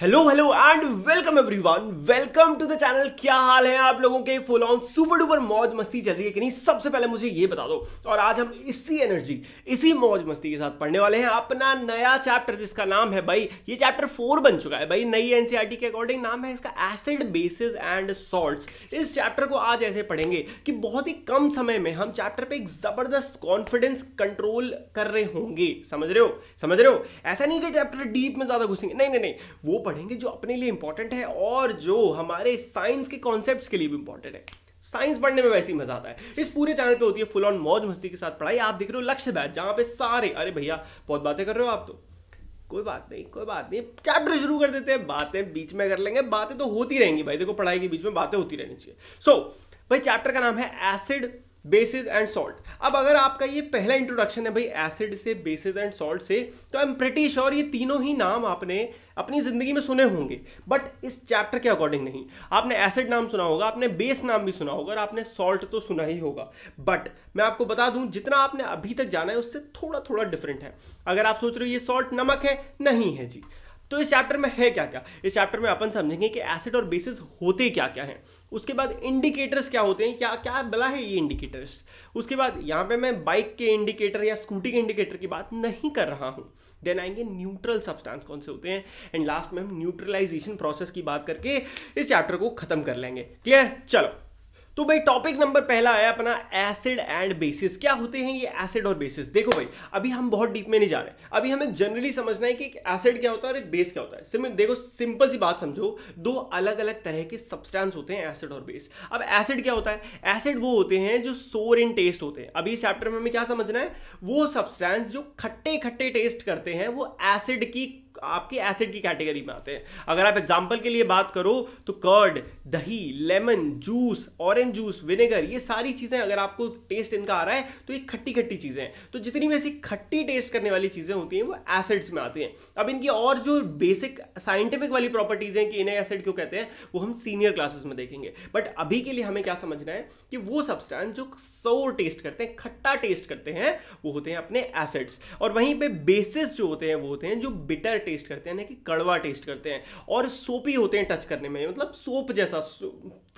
Hello hello and welcome everyone welcome to the channel क्या हाल है आप लोगों के फुल ऑन सुपर डुपर मौज मस्ती चल रही है कि नहीं सबसे पहले मुझे ये बता दो और आज हम इसी एनर्जी इसी मौज मस्ती के साथ पढ़ने वाले हैं अपना नया चैप्टर जिसका नाम है भाई ये चैप्टर फोर बन चुका है भाई नई एनसीईआरटी e के अकॉर्डिंग नाम है इसका एसिड बेसिस एंड सॉल्ट इस चैप्टर को आज ऐसे पढ़ेंगे कि बहुत ही कम समय में हम चैप्टर पर एक ज़बरदस्त कॉन्फिडेंस कंट्रोल कर रहे होंगे समझ रहे हो समझ रहे हो ऐसा नहीं कि चैप्टर डीप में ज़्यादा घुसेंगे नहीं नहीं नहीं वो पढ़ेंगे जो अपने लिए इंपॉर्टेंट है और जो हमारे साइंस के कॉन्सेप्ट के लिए भी इंपॉर्टेंट है साइंस पढ़ने में वैसे ही मजा आता है इस पूरे चैनल पे होती है फुल ऑन मौज मस्ती के साथ पढ़ाई आप देख रहे हो लक्ष्य बैच जहां पे सारे अरे भैया बहुत बातें कर रहे हो आप तो कोई बात नहीं कोई बात नहीं चैप्टर शुरू कर देते हैं बातें बीच में कर लेंगे बातें तो होती रहेंगी भाई देखो पढ़ाई के बीच में बातें होती रहनी चाहिए सो so, भाई चैप्टर का नाम है एसिड बेसिस एंड सॉल्ट अब अगर आपका ये पहला इंट्रोडक्शन है भाई एसिड से बेसिस एंड सॉल्ट से तो आई एम प्रिटी श्योर ये तीनों ही नाम आपने अपनी ज़िंदगी में सुने होंगे बट इस चैप्टर के अकॉर्डिंग नहीं आपने एसिड नाम सुना होगा आपने बेस नाम भी सुना होगा और आपने सॉल्ट तो सुना ही होगा बट मैं आपको बता दूं जितना आपने अभी तक जाना है उससे थोड़ा थोड़ा डिफरेंट है अगर आप सोच रहे हो ये सॉल्ट नमक है नहीं है जी तो इस चैप्टर में है क्या क्या इस चैप्टर में अपन समझेंगे कि एसिड और बेसिस होते क्या क्या हैं उसके बाद इंडिकेटर्स क्या होते हैं क्या क्या बला है ये इंडिकेटर्स उसके बाद यहाँ पे मैं बाइक के इंडिकेटर या स्कूटी के इंडिकेटर की बात नहीं कर रहा हूँ देन आएंगे न्यूट्रल सब्सटेंस कौन से होते हैं एंड लास्ट में हम न्यूट्रलाइजेशन प्रोसेस की बात करके इस चैप्टर को खत्म कर लेंगे क्लियर चलो तो भाई टॉपिक नंबर पहला आया अपना एसिड एंड बेसिस क्या होते हैं ये एसिड और बेसिस देखो भाई अभी हम बहुत डीप में नहीं जा रहे अभी हमें जनरली समझना है कि एक एसिड क्या होता है और एक बेस क्या होता है सिर्फ देखो सिंपल सी बात समझो दो अलग अलग तरह के सब्सटेंस होते हैं एसिड और बेस अब एसिड क्या होता है एसिड वो होते हैं जो सोर इन टेस्ट होते हैं अभी इस चैप्टर में हमें क्या समझना है वो सब्सटैंस जो खट्टे खट्टे टेस्ट करते हैं वो एसिड की आपके एसिड की कैटेगरी में आते हैं अगर आप एग्जाम्पल के लिए बात करो तो कर्ड दही lemon juice orange juice vinegar ये सारी चीज़ें अगर आपको टेस्ट इनका आ रहा है तो ये खट्टी खट्टी चीज़ें हैं तो जितनी भी ऐसी खट्टी टेस्ट करने वाली चीज़ें होती हैं वो एसिड्स में आती हैं अब इनकी और जो बेसिक साइंटिफिक वाली प्रॉपर्टीज़ हैं कि इन्हें एसिड क्यों कहते हैं वो हम सीनियर क्लासेस में देखेंगे बट अभी के लिए हमें क्या समझना है कि वो सब्सटेंस जो सोर टेस्ट करते हैं खट्टा टेस्ट करते हैं वो होते हैं अपने एसिड्स और वहीं पर बेसिस जो होते हैं वो होते हैं जो बिटर टेस्ट करते हैं ना कि कड़वा टेस्ट करते हैं और सोपी होते हैं टच करने में मतलब सोप जैसा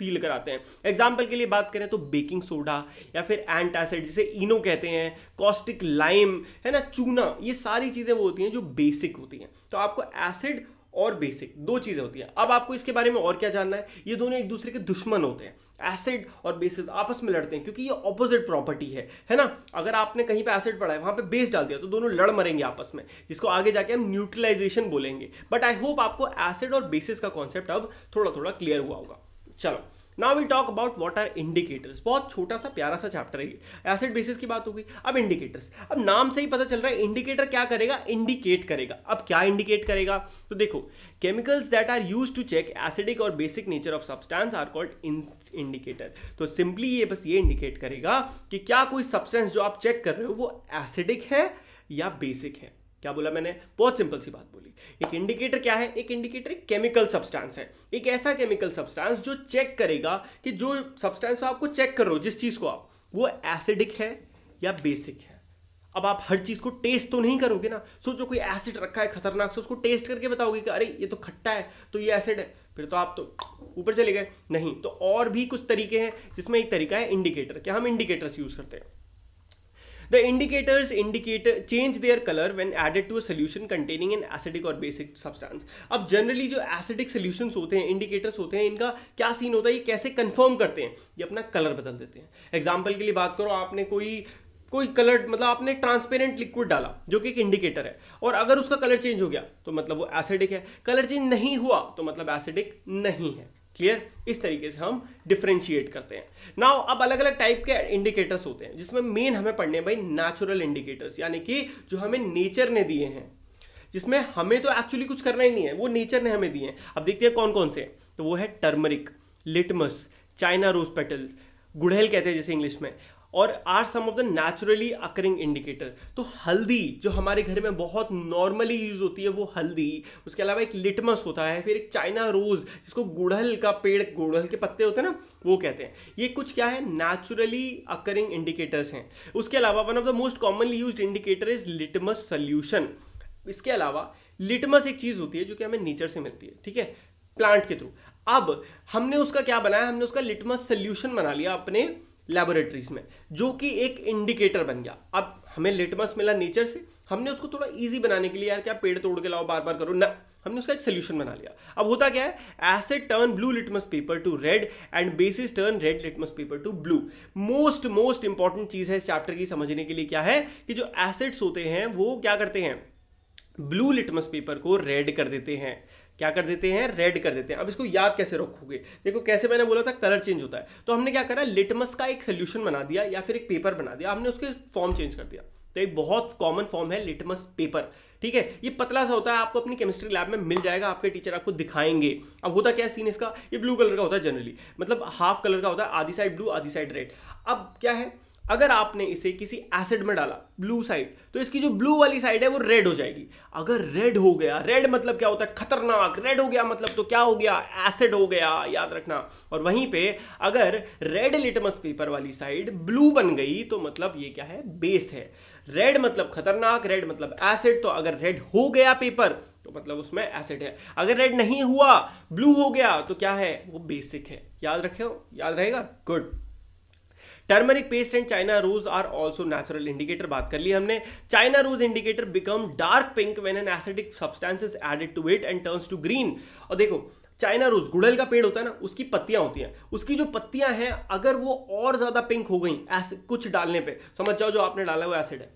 फील कराते हैं एग्जाम्पल के लिए बात करें तो बेकिंग सोडा या फिर एंट एसिड जिसे इनो कहते हैं कॉस्टिक लाइम है ना चूना ये सारी चीज़ें वो होती हैं जो बेसिक होती हैं तो आपको एसिड और बेसिक दो चीज़ें होती हैं अब आपको इसके बारे में और क्या जानना है ये दोनों एक दूसरे के दुश्मन होते हैं एसिड और बेसिस आपस में लड़ते हैं क्योंकि ये ऑपोजिट प्रॉपर्टी है है ना अगर आपने कहीं पे एसिड पड़ा है वहाँ पे बेस डाल दिया तो दोनों लड़ मरेंगे आपस में जिसको आगे जाके हम न्यूट्रलाइजेशन बोलेंगे बट आई होप आपको एसिड और बेसिस का कॉन्सेप्ट अब थोड़ा थोड़ा क्लियर हुआ होगा चलो now will talk about what are indicators बहुत छोटा सा प्यारा सा चैप्टर है एसिड बेसिस की बात होगी अब इंडिकेटर्स अब नाम से ही पता चल रहा है इंडिकेटर क्या करेगा इंडिकेट करेगा अब क्या इंडिकेट करेगा तो देखो chemicals that are use to check acidic और basic nature of substance are called in indicator तो सिंपली ये बस ये इंडिकेट करेगा कि क्या कोई सब्सटेंस जो आप चेक कर रहे हो वो एसिडिक है या बेसिक है क्या बोला मैंने बहुत सिंपल सी बात बोली एक इंडिकेटर क्या है एक इंडिकेटर एक केमिकल सब्सटेंस है एक ऐसा केमिकल सब्सटेंस जो चेक करेगा कि जो सब्सटेंस आपको चेक करो जिस चीज़ को आप वो एसिडिक है या बेसिक है अब आप हर चीज़ को टेस्ट तो नहीं करोगे ना सो जो कोई एसिड रखा है खतरनाक से उसको टेस्ट करके बताओगे कि अरे ये तो खट्टा है तो ये एसिड है फिर तो आप तो ऊपर चले गए नहीं तो और भी कुछ तरीके हैं जिसमें एक तरीका है इंडिकेटर क्या हम इंडिकेटर्स यूज़ करते हैं The indicators indicate change their color when added to a solution containing an acidic or basic substance. अब जनरली जो एसिडिक सोल्यूशन होते हैं इंडिकेटर्स होते हैं इनका क्या सीन होता है ये कैसे कन्फर्म करते हैं ये अपना कलर बदल देते हैं एग्जाम्पल के लिए बात करो आपने कोई कोई कलर मतलब आपने ट्रांसपेरेंट लिक्विड डाला जो कि एक इंडिकेटर है और अगर उसका कलर चेंज हो गया तो मतलब वो एसिडिक है कलर चेंज नहीं हुआ तो मतलब एसिडिक नहीं है क्लियर इस तरीके से हम डिफ्रेंशिएट करते हैं नाउ अब अलग अलग टाइप के इंडिकेटर्स होते हैं जिसमें मेन हमें पढ़ने भाई नेचुरल इंडिकेटर्स यानी कि जो हमें नेचर ने दिए हैं जिसमें हमें तो एक्चुअली कुछ करना ही नहीं है वो नेचर ने हमें दिए हैं अब देखते हैं कौन कौन से तो वो है turmeric litmus China rose petal गुड़हल कहते हैं जैसे इंग्लिश में और are some of the naturally occurring indicator तो हल्दी जो हमारे घर में बहुत नॉर्मली यूज होती है वो हल्दी उसके अलावा एक लिटमस होता है फिर एक चाइना रोज जिसको गुड़हल का पेड़ गुड़हल के पत्ते होते हैं ना वो कहते हैं ये कुछ क्या है नेचुरली अकरिंग इंडिकेटर्स हैं उसके अलावा one of the most commonly use indicator is litmus solution इसके अलावा लिटमस एक चीज़ होती है जो कि हमें नेचर से मिलती है ठीक है प्लांट के थ्रू अब हमने उसका क्या बनाया हमने उसका लिटमस सल्यूशन बना लिया अपने लेबोरेटरीज में जो कि एक इंडिकेटर बन गया अब हमें लिटमस मिला नेचर से हमने उसको थोड़ा इजी बनाने के लिए यार क्या पेड़ तोड़ के लाओ बार बार करो ना हमने उसका एक सोल्यूशन बना लिया अब होता क्या है acid turn blue litmus paper to red and bases turn red litmus paper to blue most most important चीज़ है इस चैप्टर की समझने के लिए क्या है कि जो एसिड्स होते हैं वो क्या करते हैं ब्लू लिटमस पेपर को रेड कर देते हैं क्या कर देते हैं रेड कर देते हैं अब इसको याद कैसे रखोगे देखो कैसे मैंने बोला था कलर चेंज होता है तो हमने क्या करा लिटमस का एक सोल्यूशन बना दिया या फिर एक पेपर बना दिया हमने उसके फॉर्म चेंज कर दिया तो एक बहुत कॉमन फॉर्म है लिटमस पेपर ठीक है ये पतला सा होता है आपको अपनी केमिस्ट्री लैब में मिल जाएगा आपके टीचर आपको दिखाएंगे अब होता क्या सीन इसका ये ब्लू कलर का होता है जनरली मतलब हाफ कलर का होता है आधी साइड ब्लू आधी साइड रेड अब क्या है अगर आपने इसे किसी एसिड में डाला ब्लू साइड तो इसकी जो ब्लू वाली साइड है वो रेड हो जाएगी अगर रेड हो गया रेड मतलब क्या होता है खतरनाक रेड हो गया मतलब तो क्या हो गया एसिड हो गया याद रखना और वहीं पे अगर रेड लिटमस पेपर वाली साइड ब्लू बन गई तो मतलब ये क्या है बेस है रेड मतलब खतरनाक रेड मतलब एसिड तो अगर रेड हो गया पेपर तो मतलब उसमें एसिड है अगर रेड नहीं हुआ ब्लू हो गया तो क्या है वो बेसिक है याद रखे हो याद रहेगा good turmeric paste and China rose are also natural indicator बात कर ली हमने China rose indicator become dark pink when an acidic substances added to it and turns to green और देखो चाइना रोज गुड़ल का पेड़ होता है ना उसकी पत्तियां होती हैं उसकी जो पत्तियां हैं अगर वो और ज़्यादा पिंक हो गई ऐसे कुछ डालने पे समझ जाओ जो आपने डाला वो एसिड है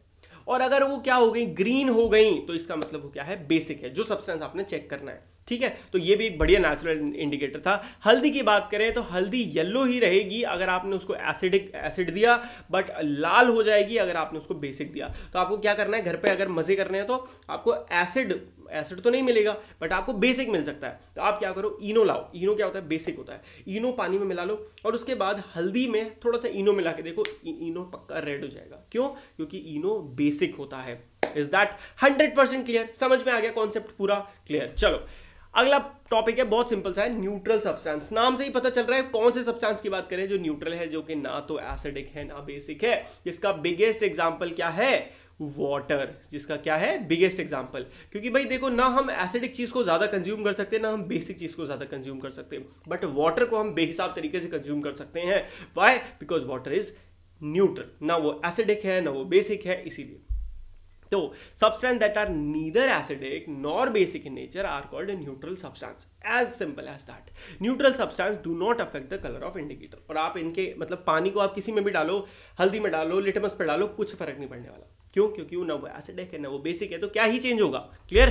और अगर वो क्या हो गई ग्रीन हो गई तो इसका मतलब वो क्या है बेसिक है जो सब्सटेंस आपने चेक करना है ठीक है तो ये भी एक बढ़िया नेचुरल इंडिकेटर था हल्दी की बात करें तो हल्दी येलो ही रहेगी अगर आपने उसको एसिडिक एसिड दिया बट लाल हो जाएगी अगर आपने उसको बेसिक दिया तो आपको क्या करना है घर पे अगर मज़े करने हैं तो आपको एसिड एसिड तो नहीं मिलेगा बट आपको बेसिक मिल सकता है तो आप क्या करो इनो लाओ इनो क्या होता है बेसिक होता है इनो पानी में मिला लो और उसके बाद हल्दी में थोड़ा सा इनो मिला के देखो इनो पक्का रेड हो जाएगा क्यों क्योंकि इनो बेसिक होता है is that hundred percent clear समझ में आ गया कॉन्सेप्ट पूरा क्लियर चलो अगला टॉपिक है बहुत सिंपल सा है न्यूट्रल सब्सटेंस नाम से ही पता चल रहा है कौन से सब्सटेंस की बात करें जो न्यूट्रल है जो कि ना तो एसिडिक है ना बेसिक है इसका बिगेस्ट एग्जाम्पल क्या है वाटर जिसका क्या है बिगेस्ट एग्जाम्पल क्योंकि भाई देखो ना हम एसिडिक चीज़ को ज़्यादा कंज्यूम कर सकते हैं ना हम बेसिक चीज़ को ज़्यादा कंज्यूम कर सकते हैं बट वाटर को हम बेहिसाब तरीके से कंज्यूम कर सकते हैं why because water is neutral ना वो एसिडिक है ना वो बेसिक है इसीलिए तो substance that are neither acidic nor basic in nature are called a neutral substance. As simple as that. Neutral substance do not affect the color of indicator. और आप इनके मतलब पानी को आप किसी में भी डालो हल्दी में डालो लिटमस पर डालो कुछ फर्क नहीं पड़ने वाला क्यों क्योंकि वो ना वो एसिडिक है ना वो बेसिक है तो क्या ही चेंज होगा क्लियर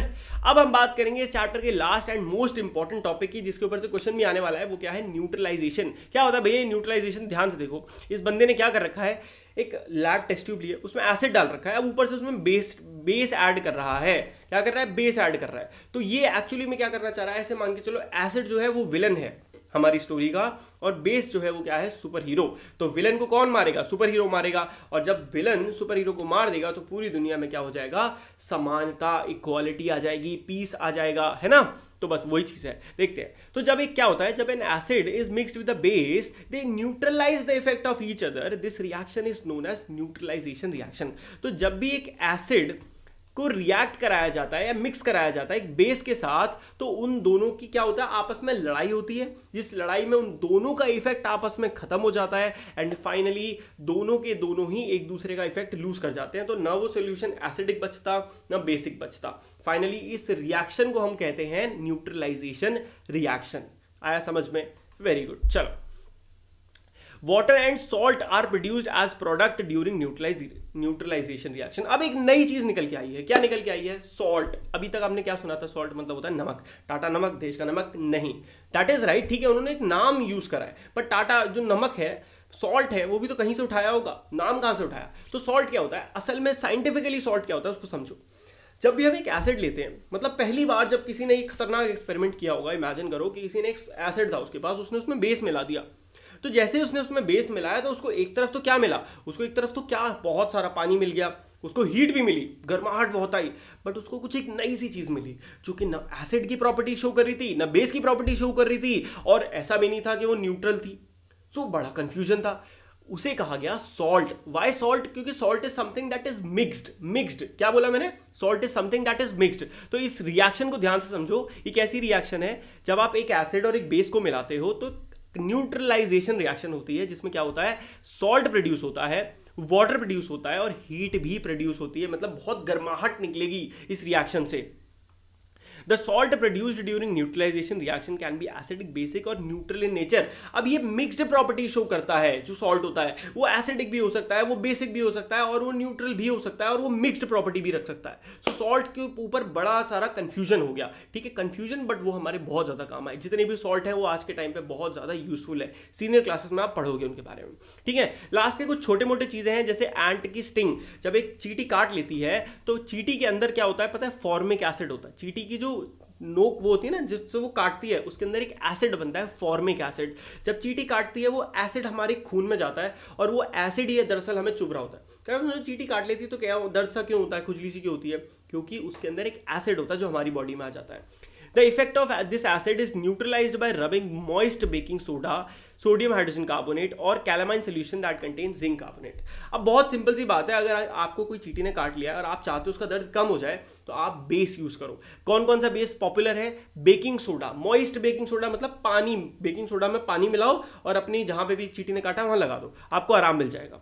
अब हम बात करेंगे इस चैप्टर के last and most important topic की जिसके ऊपर से क्वेश्चन भी आने वाला है वो क्या है न्यूट्रलाइजेशन क्या होता है भैया न्यूट्रलाइजेशन ध्यान से देखो इस बंदे ने क्या कर रखा है एक लैब टेस्ट ट्यूब लिया उसमें एसिड डाल रखा है अब ऊपर से उसमें बेस बेस ऐड कर रहा है क्या कर रहा है बेस ऐड कर रहा है तो ये एक्चुअली में क्या करना चाह रहा है ऐसे मान के चलो एसिड जो है वो विलन है हमारी स्टोरी का और बेस जो है वो क्या है सुपर हीरो तो विलन को कौन मारेगा सुपर हीरो मारेगा और जब विलन सुपर हीरो को मार देगा तो पूरी दुनिया में क्या हो जाएगा समानता इक्वालिटी आ जाएगी पीस आ जाएगा है ना तो बस वही चीज़ है देखते हैं तो जब एक क्या होता है जब an acid is mixed with the base they neutralize the effect of each other this reaction is known as neutralization reaction तो जब भी एक एसिड को रिएक्ट कराया जाता है या मिक्स कराया जाता है एक बेस के साथ तो उन दोनों की क्या होता है आपस में लड़ाई होती है जिस लड़ाई में उन दोनों का इफेक्ट आपस में खत्म हो जाता है एंड फाइनली दोनों के दोनों ही एक दूसरे का इफेक्ट लूज कर जाते हैं तो ना वो सोल्यूशन एसिडिक बचता ना बेसिक बचता फाइनली इस रिएक्शन को हम कहते हैं न्यूट्रलाइजेशन रिएक्शन आया समझ में वेरी गुड चलो water and salt are produced as product during neutralize neutralization reaction अब एक नई चीज निकल के आई है क्या निकल के आई है सॉल्ट अभी तक आपने क्या सुना था सॉल्ट मतलब होता है नमक टाटा नमक देश का नमक नहीं दैट इज राइट ठीक है उन्होंने एक नाम यूज करा है बट टाटा जो नमक है सॉल्ट है वो भी तो कहीं से उठाया होगा नाम कहां से उठाया तो सॉल्ट क्या होता है असल में साइंटिफिकली सॉल्ट क्या होता है उसको समझो जब भी हम एक एसिड लेते हैं मतलब पहली बार जब किसी ने एक खतरनाक एक्सपेरिमेंट किया होगा इमेजिन करो कि किसी ने एक एसिड था उसके पास उसने उसमें बेस मिला दिया तो जैसे ही उसने उसमें बेस मिलाया तो उसको एक तरफ तो क्या मिला उसको एक तरफ तो क्या बहुत सारा पानी मिल गया उसको हीट भी मिली गर्माहट बहुत आई बट उसको कुछ एक नई सी चीज़ मिली जो कि ना एसिड की प्रॉपर्टी शो कर रही थी ना बेस की प्रॉपर्टी शो कर रही थी और ऐसा भी नहीं था कि वो न्यूट्रल थी सो बड़ा कन्फ्यूजन था उसे कहा गया सॉल्ट वाई सॉल्ट क्योंकि salt is something that is mixed mixed क्या बोला मैंने salt is something that is mixed तो इस रिएक्शन को ध्यान से समझो एक ऐसी रिएक्शन है जब आप एक एसिड और एक बेस को मिलाते हो तो न्यूट्रलाइजेशन रिएक्शन होती है जिसमें क्या होता है सॉल्ट प्रोड्यूस होता है वाटर प्रोड्यूस होता है और हीट भी प्रोड्यूस होती है मतलब बहुत गर्माहट निकलेगी इस रिएक्शन से the salt produced during neutralization reaction can be acidic basic और न्यूट्रल इन नेचर अब ये मिक्सड प्रॉपर्टी शो करता है जो सॉल्ट होता है वो एसिडिक भी हो सकता है वो बेसिक भी हो सकता है और वो न्यूट्रल भी हो सकता है और वो मिक्सड प्रॉपर्टी भी रख सकता है सो so, सॉल्ट के ऊपर बड़ा सारा कंफ्यूजन हो गया ठीक है कंफ्यूजन बट वो हमारे बहुत ज़्यादा काम आए जितने भी सॉल्ट है वो आज के टाइम पर बहुत ज़्यादा यूजफुल है सीनियर क्लासेस में आप पढ़ोगे उनके बारे में ठीक है लास्ट में कुछ छोटे मोटे चीज़ें हैं जैसे एंट की स्टिंग जब एक चीटी काट लेती है तो चीटी के अंदर क्या होता है पता है फॉर्मिक एसिड होता है चीटी की जो नोक वो होती है ना जिससे वो काटती है उसके अंदर एक एसिड बनता है फॉर्मिक एसिड जब चीटी काटती है वो एसिड हमारे खून में जाता है और वो एसिड ही दरअसल हमें चुभ रहा होता है क्या तो चीटी काट लेती है तो क्या दर्द सा क्यों होता है खुजली सी क्यों होती है क्योंकि उसके अंदर एक एसिड होता है जो हमारी बॉडी में आ जाता है The effect of this acid is neutralized by rubbing moist baking soda sodium hydrogen carbonate और calamine solution that contain zinc carbonate अब बहुत सिंपल सी बात है अगर आपको कोई चीटी ने काट लिया और आप चाहते हो उसका दर्द कम हो जाए तो आप बेस यूज करो कौन कौन सा बेस पॉपुलर है baking soda moist baking soda मतलब पानी बेकिंग सोडा में पानी मिलाओ और अपनी जहां पे भी चीटी ने काटा वहां लगा दो आपको आराम मिल जाएगा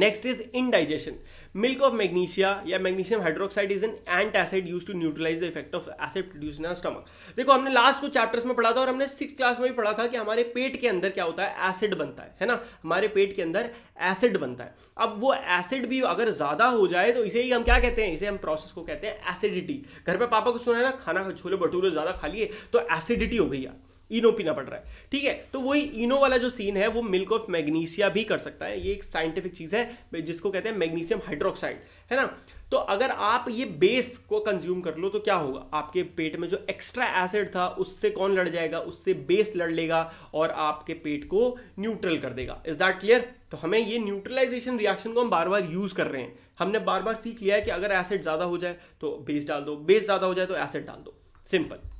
next is indigestion milk of magnesia या magnesium hydroxide is an antacid use to neutralize the effect of acid produce in stomach देखो हमने लास्ट कुछ चैप्टर्स में पढ़ा था और हमने सिक्स क्लास में भी पढ़ा था कि हमारे पेट के अंदर क्या होता है एसिड बनता है है ना हमारे पेट के अंदर एसिड बनता है अब वो एसिड भी अगर ज़्यादा हो जाए तो इसे ही हम क्या कहते हैं इसे हम प्रोसेस को कहते हैं एसिडिटी घर पर पापा को सुना है ना खाना छोले भटूरे ज़्यादा खा लिए तो एसिडिटी हो गई यार इनो पीना पड़ रहा है ठीक है तो वही इनो वाला जो सीन है वो मिल्क ऑफ मैग्नीशिया भी कर सकता है ये एक साइंटिफिक चीज़ है जिसको कहते हैं मैग्नीशियम हाइड्रोक्साइड है ना तो अगर आप ये बेस को कंज्यूम कर लो तो क्या होगा आपके पेट में जो एक्स्ट्रा एसिड था उससे कौन लड़ जाएगा उससे बेस लड़ लेगा और आपके पेट को न्यूट्रल कर देगा इज दैट क्लियर तो हमें ये न्यूट्रलाइजेशन रिएक्शन को हम बार बार यूज़ कर रहे हैं हमने बार बार सीख लिया है कि अगर एसिड ज़्यादा हो जाए तो बेस डाल दो बेस ज़्यादा हो जाए तो एसिड डाल दो सिंपल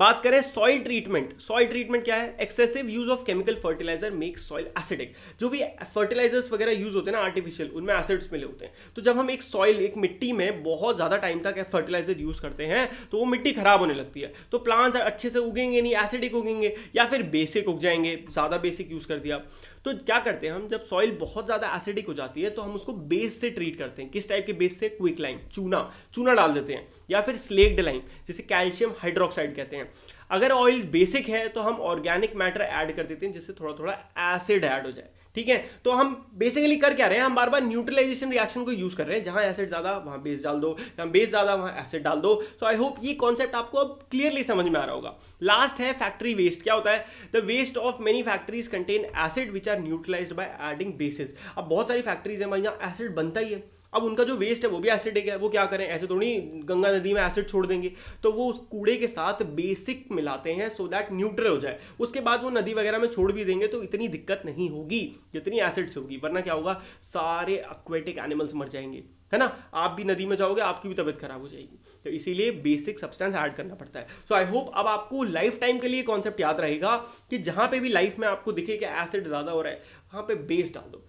बात करें सॉइल ट्रीटमेंट सॉइल ट्रीटमेंट क्या है excessive use of chemical fertilizer make soil acidic जो भी फर्टिलाइजर्स वगैरह यूज होते हैं ना आर्टिफिशियल उनमें एसिड्स मिले होते हैं तो जब हम एक सॉइल एक मिट्टी में बहुत ज़्यादा टाइम तक फर्टिलाइजर यूज करते हैं तो वो मिट्टी खराब होने लगती है तो प्लांट्स अच्छे से उगेंगे नहीं एसिडिक उगेंगे या फिर बेसिक उग जाएंगे ज़्यादा बेसिक यूज कर दिया तो क्या करते हैं हम जब सॉइल बहुत ज़्यादा एसिडिक हो जाती है तो हम उसको बेस से ट्रीट करते हैं किस टाइप के बेस से क्विक लाइम चूना चूना डाल देते हैं या फिर स्लेक्ड लाइम जिसे कैल्शियम हाइड्रोक्साइड कहते हैं अगर ऑयल बेसिक है तो हम ऑर्गेनिक मैटर ऐड कर देते हैं जिससे थोड़ा थोड़ा एसिड ऐड हो जाए ठीक है तो हम बेसिकली कर क्या रहे हैं हम बार बार न्यूट्रलाइजेशन रिएक्शन को यूज कर रहे हैं जहां एसिड ज्यादा वहां बेस डाल दो जहां बेस ज्यादा वहां एसिड डाल दो सो आई होप ये कॉन्सेप्ट आपको अब क्लियरली समझ में आ रहा होगा लास्ट है फैक्ट्री वेस्ट क्या होता है the waste of many factories contain acid which are neutralize by adding bases अब बहुत सारी फैक्ट्रीज है भाई एसिड बनता ही है अब उनका जो वेस्ट है वो भी एसिडिक है वो क्या करें ऐसे तो नहीं गंगा नदी में एसिड छोड़ देंगे तो वो उस कूड़े के साथ बेसिक मिलाते हैं सो दैट न्यूट्रल हो जाए उसके बाद वो नदी वगैरह में छोड़ भी देंगे तो इतनी दिक्कत नहीं होगी जितनी एसिड से होगी वरना क्या होगा सारे अक्वेटिक एनिमल्स मर जाएंगे है ना आप भी नदी में जाओगे आपकी भी तबीयत खराब हो जाएगी तो इसीलिए बेसिक सब्सटेंस ऐड करना पड़ता है सो आई होप अब आपको लाइफ टाइम के लिए कॉन्सेप्ट याद रहेगा कि जहां पे भी लाइफ में आपको दिखे कि एसिड ज़्यादा हो रहा है वहां पे बेस डाल दो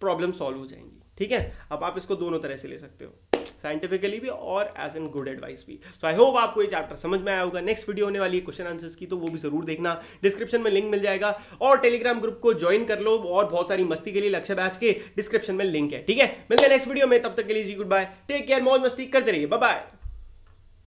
प्रॉब्लम सॉल्व हो जाएंगी ठीक है अब आप इसको दोनों तरह से ले सकते हो साइंटिफिकली भी और एज एन गुड एडवाइस भी सो आई होप आपको ये चैप्टर समझ में आया होगा नेक्स्ट वीडियो होने वाली है क्वेश्चन आंसर्स की तो वो भी जरूर देखना डिस्क्रिप्शन में लिंक मिल जाएगा और टेलीग्राम ग्रुप को ज्वाइन कर लो और बहुत सारी मस्ती के लिए लक्ष्य बैच के डिस्क्रिप्शन में लिंक है ठीक है मिलते हैं नेक्स्ट वीडियो में तब तक के लिए जी गुड बाय टेक केयर मौज मस्ती करते रहिए बाय